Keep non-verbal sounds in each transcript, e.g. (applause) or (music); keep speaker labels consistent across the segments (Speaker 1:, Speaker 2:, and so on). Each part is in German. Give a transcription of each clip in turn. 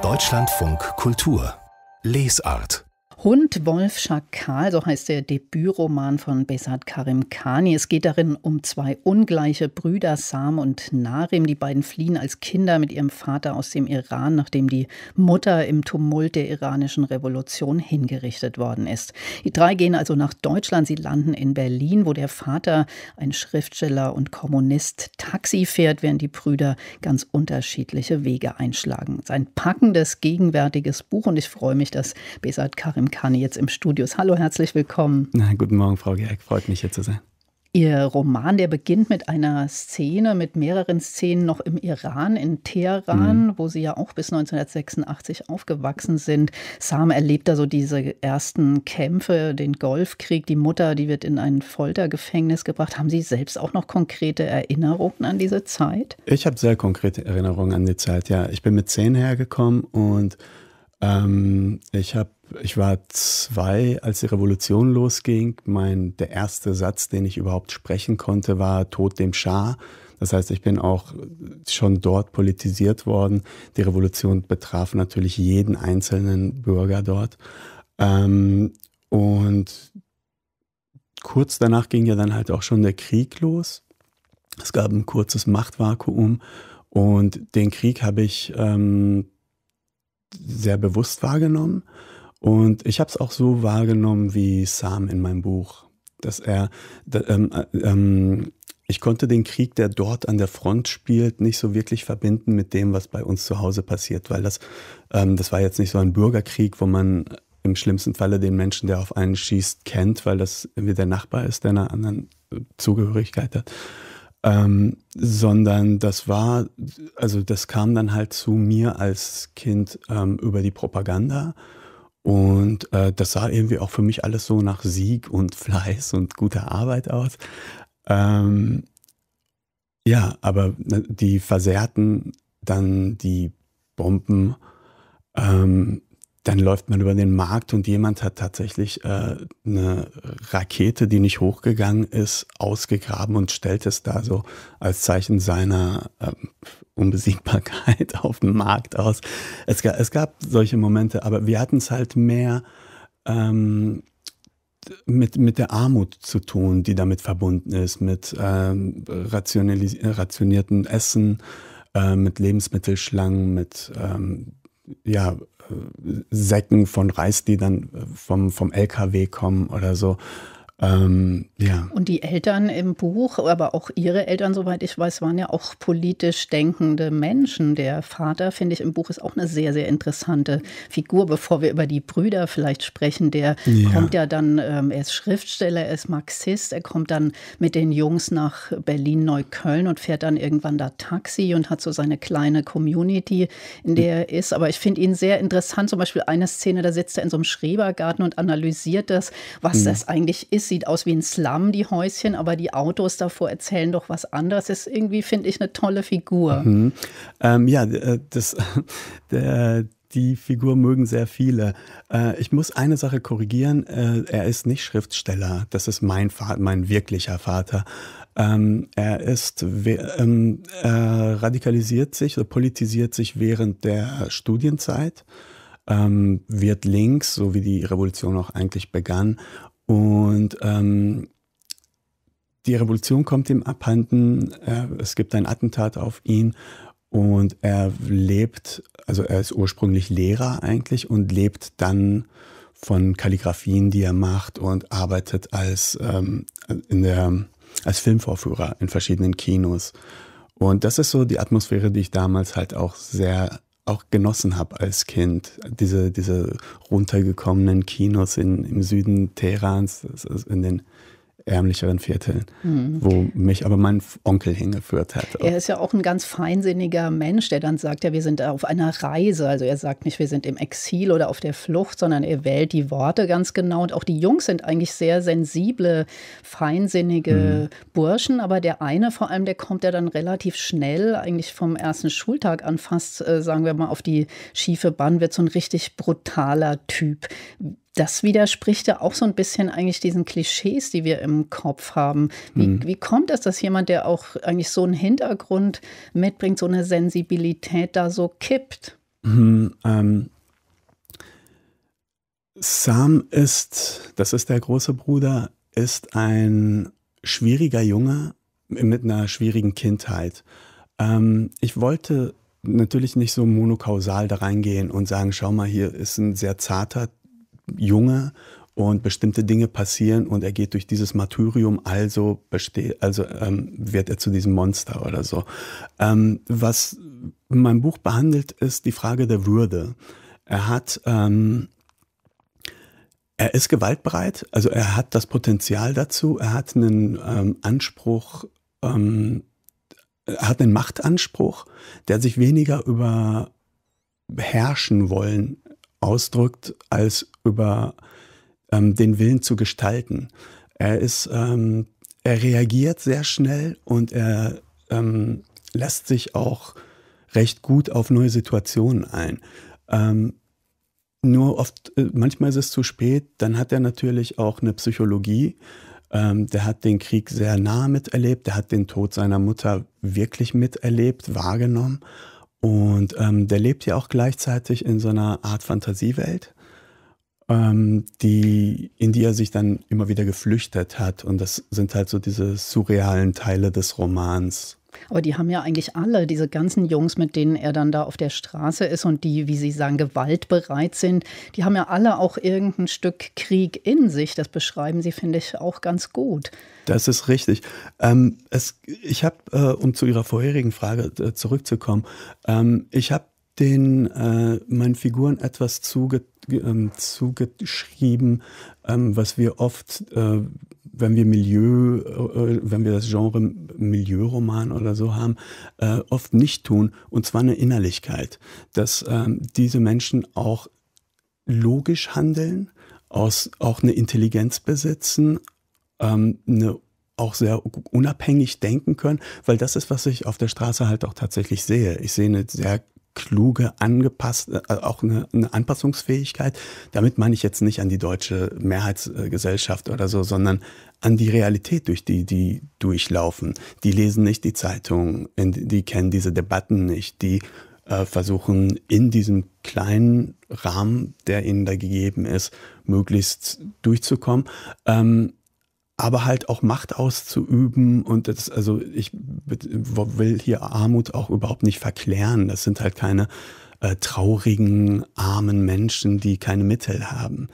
Speaker 1: Deutschlandfunk Kultur Lesart
Speaker 2: Hund, Wolf, Schakal, so heißt der Debütroman von Besat Karim Kani. Es geht darin um zwei ungleiche Brüder, Sam und Narim. Die beiden fliehen als Kinder mit ihrem Vater aus dem Iran, nachdem die Mutter im Tumult der iranischen Revolution hingerichtet worden ist. Die drei gehen also nach Deutschland. Sie landen in Berlin, wo der Vater, ein Schriftsteller und Kommunist, Taxi fährt, während die Brüder ganz unterschiedliche Wege einschlagen. Sein packendes, gegenwärtiges Buch und ich freue mich, dass Besat Karim Kani jetzt im Studios. Hallo, herzlich willkommen.
Speaker 1: Na, guten Morgen, Frau Gehrig. Freut mich, hier zu sein.
Speaker 2: Ihr Roman, der beginnt mit einer Szene, mit mehreren Szenen noch im Iran, in Teheran, mhm. wo Sie ja auch bis 1986 aufgewachsen sind. Sam erlebt da so diese ersten Kämpfe, den Golfkrieg. Die Mutter, die wird in ein Foltergefängnis gebracht. Haben Sie selbst auch noch konkrete Erinnerungen an diese Zeit?
Speaker 1: Ich habe sehr konkrete Erinnerungen an die Zeit, ja. Ich bin mit zehn hergekommen und ähm, ich habe ich war zwei, als die Revolution losging. Mein, der erste Satz, den ich überhaupt sprechen konnte, war Tod dem Schah. Das heißt, ich bin auch schon dort politisiert worden. Die Revolution betraf natürlich jeden einzelnen Bürger dort. Ähm, und kurz danach ging ja dann halt auch schon der Krieg los. Es gab ein kurzes Machtvakuum und den Krieg habe ich ähm, sehr bewusst wahrgenommen. Und ich habe es auch so wahrgenommen wie Sam in meinem Buch, dass er, da, ähm, äh, ähm, ich konnte den Krieg, der dort an der Front spielt, nicht so wirklich verbinden mit dem, was bei uns zu Hause passiert, weil das, ähm, das war jetzt nicht so ein Bürgerkrieg, wo man im schlimmsten Falle den Menschen, der auf einen schießt, kennt, weil das irgendwie der Nachbar ist, der einer anderen Zugehörigkeit hat. Ähm, sondern das war, also das kam dann halt zu mir als Kind ähm, über die Propaganda und äh, das sah irgendwie auch für mich alles so nach Sieg und Fleiß und guter Arbeit aus. Ähm, ja, aber ne, die versehrten dann die Bomben. Ähm, dann läuft man über den Markt und jemand hat tatsächlich äh, eine Rakete, die nicht hochgegangen ist, ausgegraben und stellt es da so als Zeichen seiner, äh, Unbesiegbarkeit (laughs) auf dem Markt aus. Es, gab, es gab solche Momente, aber wir hatten es halt mehr ähm, mit, mit der Armut zu tun, die damit verbunden ist, mit ähm, rationiertem Essen, äh, mit Lebensmittelschlangen, mit ähm, ja, äh, Säcken von Reis, die dann äh, vom, vom LKW kommen oder so. Ähm, ja.
Speaker 2: Und die Eltern im Buch, aber auch ihre Eltern, soweit ich weiß, waren ja auch politisch denkende Menschen. Der Vater, finde ich, im Buch ist auch eine sehr, sehr interessante Figur, bevor wir über die Brüder vielleicht sprechen. Der ja. kommt ja dann, ähm, er ist Schriftsteller, er ist Marxist, er kommt dann mit den Jungs nach Berlin-Neukölln und fährt dann irgendwann da Taxi und hat so seine kleine Community, in der er ist. Aber ich finde ihn sehr interessant. Zum Beispiel eine Szene, da sitzt er in so einem Schrebergarten und analysiert das, was ja. Hm. das eigentlich ist sieht aus wie ein Slum, die Häuschen, aber die Autos davor erzählen doch was anderes. Das ist irgendwie, finde ich, eine tolle Figur.
Speaker 1: Mhm. Ähm, ja, äh, das, (laughs) der, die Figur mögen sehr viele. Äh, ich muss eine Sache korrigieren. Äh, er ist nicht Schriftsteller. Das ist mein Vater, mein wirklicher Vater. Ähm, er ist, ähm, er radikalisiert sich oder politisiert sich während der Studienzeit. Ähm, wird links, so wie die Revolution auch eigentlich begann, und ähm, die Revolution kommt ihm abhanden, äh, es gibt ein Attentat auf ihn und er lebt, also er ist ursprünglich Lehrer eigentlich und lebt dann von Kalligrafien, die er macht und arbeitet als, ähm, in der, als Filmvorführer in verschiedenen Kinos. Und das ist so die Atmosphäre, die ich damals halt auch sehr auch genossen habe als Kind. Diese, diese runtergekommenen Kinos in, im Süden Teherans, also in den ärmlicheren Vierteln, mhm. wo mich aber mein Onkel hingeführt hat. Er ist
Speaker 2: ja auch ein ganz feinsinniger Mensch, der dann sagt, ja, wir sind auf einer Reise. Also er sagt nicht, wir sind im Exil oder auf der Flucht, sondern er wählt die Worte ganz genau. Und auch die Jungs sind eigentlich sehr sensible, feinsinnige mhm. Burschen, aber der eine vor allem, der kommt ja dann relativ schnell, eigentlich vom ersten Schultag an fast, äh, sagen wir mal, auf die schiefe Bahn, wird so ein richtig brutaler Typ das widerspricht ja auch so ein bisschen eigentlich diesen Klischees, die wir im Kopf haben. Wie, mhm. wie kommt es, dass jemand, der auch eigentlich so einen Hintergrund mitbringt, so eine Sensibilität da so kippt?
Speaker 1: Mhm, ähm, Sam ist, das ist der große Bruder, ist ein schwieriger Junge mit einer schwierigen Kindheit. Ähm, ich wollte natürlich nicht so monokausal da reingehen und sagen, schau mal, hier ist ein sehr zarter Junge und bestimmte Dinge passieren und er geht durch dieses Martyrium, also, besteht, also ähm, wird er zu diesem Monster oder so. Ähm, was mein Buch behandelt, ist die Frage der Würde. Er hat, ähm, er ist gewaltbereit, also er hat das Potenzial dazu, er hat einen ähm, Anspruch, ähm, er hat einen Machtanspruch, der sich weniger über herrschen wollen ausdrückt, als über ähm, den Willen zu gestalten. Er ist, ähm, er reagiert sehr schnell und er ähm, lässt sich auch recht gut auf neue Situationen ein. Ähm, nur oft, äh, manchmal ist es zu spät, dann hat er natürlich auch eine Psychologie. Ähm, der hat den Krieg sehr nah miterlebt, der hat den Tod seiner Mutter wirklich miterlebt, wahrgenommen und ähm, der lebt ja auch gleichzeitig in so einer Art Fantasiewelt, ähm, die, in die er sich dann immer wieder geflüchtet hat. Und das sind halt so diese surrealen Teile des Romans.
Speaker 2: Aber die haben ja eigentlich alle, diese ganzen Jungs, mit denen er dann da auf der Straße ist und die, wie Sie sagen, gewaltbereit sind, die haben ja alle auch irgendein Stück Krieg in sich. Das beschreiben Sie, finde ich, auch ganz gut.
Speaker 1: Das ist richtig. Ähm, es, ich habe, äh, um zu Ihrer vorherigen Frage äh, zurückzukommen, ähm, ich habe den äh, meinen Figuren etwas zuge ähm, zugeschrieben, ähm, was wir oft, äh, wenn wir Milieu, äh, äh wenn wir das Genre Milieuroman oder so haben, äh, oft nicht tun, und zwar eine Innerlichkeit, dass ähm, diese Menschen auch logisch handeln, aus, auch eine Intelligenz besitzen, ähm, eine auch sehr unabhängig denken können, weil das ist, was ich auf der Straße halt auch tatsächlich sehe. Ich sehe eine sehr kluge, angepasste, äh, also auch eine, eine, Anpassungsfähigkeit. Damit meine ich jetzt nicht an die deutsche Mehrheitsgesellschaft oder so, sondern an die Realität, durch die die durchlaufen. Die lesen nicht die Zeitung, die kennen diese Debatten nicht, die äh, versuchen in diesem kleinen Rahmen, der ihnen da gegeben ist, möglichst durchzukommen. Ähm, aber halt auch Macht auszuüben und das, also ich will hier Armut auch überhaupt nicht verklären. Das sind halt keine äh, traurigen, armen Menschen, die keine Mittel haben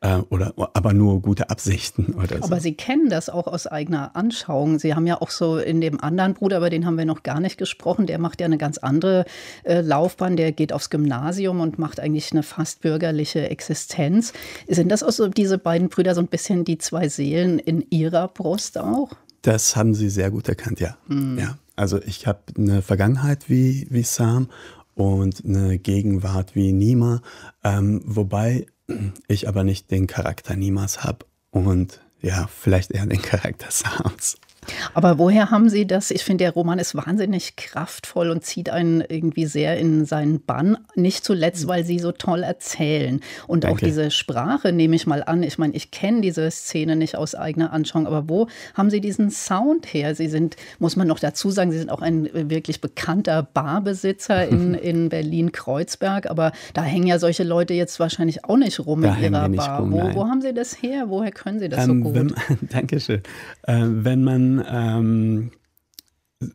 Speaker 1: äh, oder aber nur gute Absichten oder so. Aber Sie
Speaker 2: kennen das auch aus eigener Anschauung. Sie haben ja auch so in dem anderen Bruder, über den haben wir noch gar nicht gesprochen, der macht ja eine ganz andere äh, Laufbahn, der geht aufs Gymnasium und macht eigentlich eine fast bürgerliche Existenz. Sind das auch so diese beiden Brüder so ein bisschen die zwei Seelen in ihrer Brust auch?
Speaker 1: Das haben Sie sehr gut erkannt, ja. Hm. ja. Also ich habe eine Vergangenheit wie, wie Sam und eine Gegenwart wie Nima, ähm, wobei ich aber nicht den Charakter niemals habe und ja, vielleicht eher den Charakter Sams.
Speaker 2: Aber woher haben Sie das? Ich finde, der Roman ist wahnsinnig kraftvoll und zieht einen irgendwie sehr in seinen Bann. Nicht zuletzt, mhm. weil Sie so toll erzählen. Und Danke. auch diese Sprache nehme ich mal an. Ich meine, ich kenne diese Szene nicht aus eigener Anschauung, aber wo haben Sie diesen Sound her? Sie sind, muss man noch dazu sagen, Sie sind auch ein äh, wirklich bekannter Barbesitzer in, (laughs) in Berlin-Kreuzberg. Aber da hängen ja solche Leute jetzt wahrscheinlich auch nicht rum da in Ihrer Bar. Rum, wo, wo, haben Sie das her? Woher können Sie das ähm, so gut?
Speaker 1: (laughs) Dankeschön. Äh, wenn man ähm,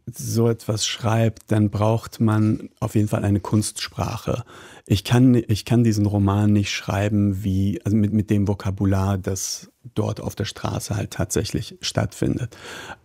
Speaker 1: so etwas schreibt, dann braucht man auf jeden Fall eine Kunstsprache. Ich kann, ich kann diesen Roman nicht schreiben, wie, also mit, mit dem Vokabular, das dort auf der Straße halt tatsächlich stattfindet.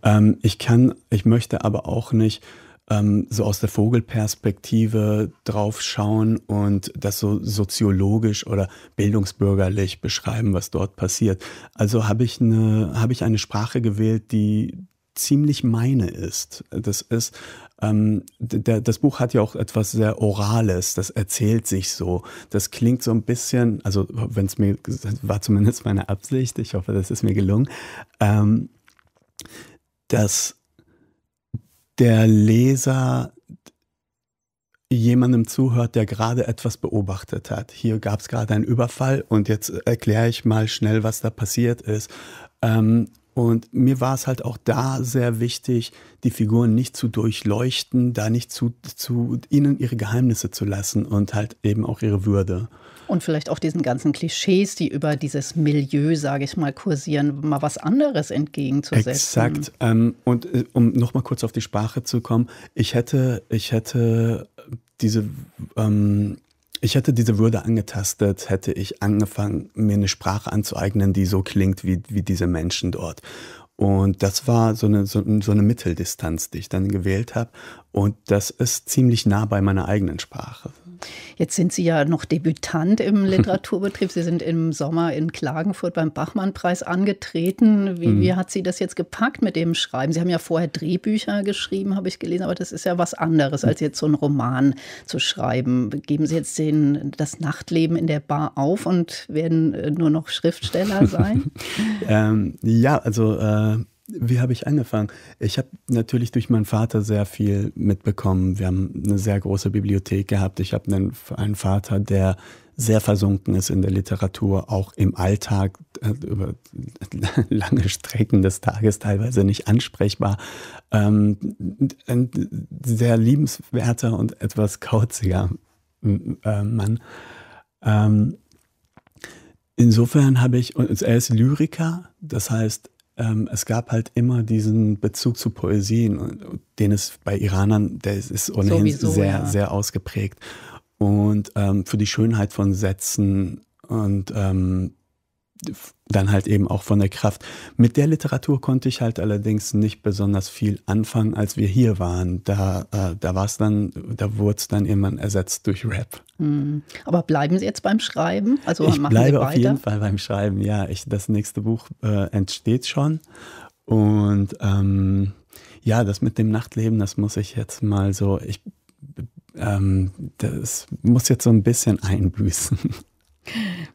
Speaker 1: Ähm, ich kann, ich möchte aber auch nicht ähm, so aus der Vogelperspektive draufschauen und das so soziologisch oder bildungsbürgerlich beschreiben, was dort passiert. Also habe ich, eine, hab ich eine Sprache gewählt, die ziemlich meine ist. Das ist, ähm, der, das Buch hat ja auch etwas sehr Orales, das erzählt sich so. Das klingt so ein bisschen, also wenn es mir, war zumindest meine Absicht, ich hoffe, das ist mir gelungen, ähm, dass der Leser jemandem zuhört, der gerade etwas beobachtet hat. Hier gab es gerade einen Überfall und jetzt erkläre ich mal schnell, was da passiert ist. Ähm, und mir war es halt auch da sehr wichtig, die Figuren nicht zu durchleuchten, da nicht zu, zu ihnen ihre Geheimnisse zu lassen und halt eben auch ihre Würde.
Speaker 2: Und vielleicht auch diesen ganzen Klischees, die über dieses Milieu, sage ich mal, kursieren, mal was anderes entgegenzusetzen. Exakt.
Speaker 1: Ähm, und äh, um nochmal kurz auf die Sprache zu kommen, ich hätte, ich hätte diese ähm, ich hätte diese Würde angetastet, hätte ich angefangen, mir eine Sprache anzueignen, die so klingt wie, wie diese Menschen dort. Und das war so eine, so, so eine Mitteldistanz, die ich dann gewählt habe. Und das ist ziemlich nah bei meiner eigenen Sprache.
Speaker 2: Jetzt sind Sie ja noch Debütant im (laughs) Literaturbetrieb. Sie sind im Sommer in Klagenfurt beim Bachmann-Preis angetreten. Wie, mhm. wie, hat Sie das jetzt gepackt mit dem Schreiben? Sie haben ja vorher Drehbücher geschrieben, habe ich gelesen, aber das ist ja was anderes, als jetzt so einen Roman zu schreiben. Geben Sie jetzt den, das Nachtleben in der Bar auf und werden äh, nur noch Schriftsteller sein? (laughs)
Speaker 1: ähm, ja, also äh, wie habe ich angefangen? Ich habe natürlich durch meinen Vater sehr viel mitbekommen. Wir haben eine sehr große Bibliothek gehabt. Ich habe einen, einen Vater, der sehr versunken ist in der Literatur, auch im Alltag, äh, über (laughs) lange Strecken des Tages teilweise nicht ansprechbar. Ähm, ein sehr liebenswerter und etwas kauziger äh, Mann. Ähm, insofern habe ich, er ist Lyriker, das heißt, ähm, es gab halt immer diesen Bezug zu Poesien, den es bei Iranern, der ist ohnehin Sowieso, sehr, ja. sehr ausgeprägt. Und ähm, für die Schönheit von Sätzen und ähm, dann halt eben auch von der Kraft. Mit der Literatur konnte ich halt allerdings nicht besonders viel anfangen, als wir hier waren. Da, äh, da war es dann, da wurde es dann irgendwann ersetzt durch Rap.
Speaker 2: Mhm. Aber bleiben Sie jetzt beim Schreiben? Also ich machen bleibe Sie auf jeden
Speaker 1: Fall beim Schreiben. Ja, ich, das nächste Buch äh, entsteht schon und ähm, ja, das mit dem Nachtleben, das muss ich jetzt mal so. Ich ähm, das muss jetzt so ein bisschen einbüßen. (laughs)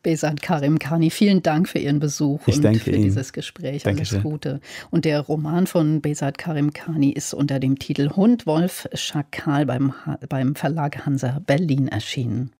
Speaker 2: Besant Karim Kani, vielen Dank für Ihren Besuch ich und für Ihnen. dieses Gespräch. Danke Alles schön. Gute. Und der Roman von Besat Karim Kani ist unter dem Titel Hund, Wolf, Schakal beim, beim Verlag Hansa Berlin erschienen.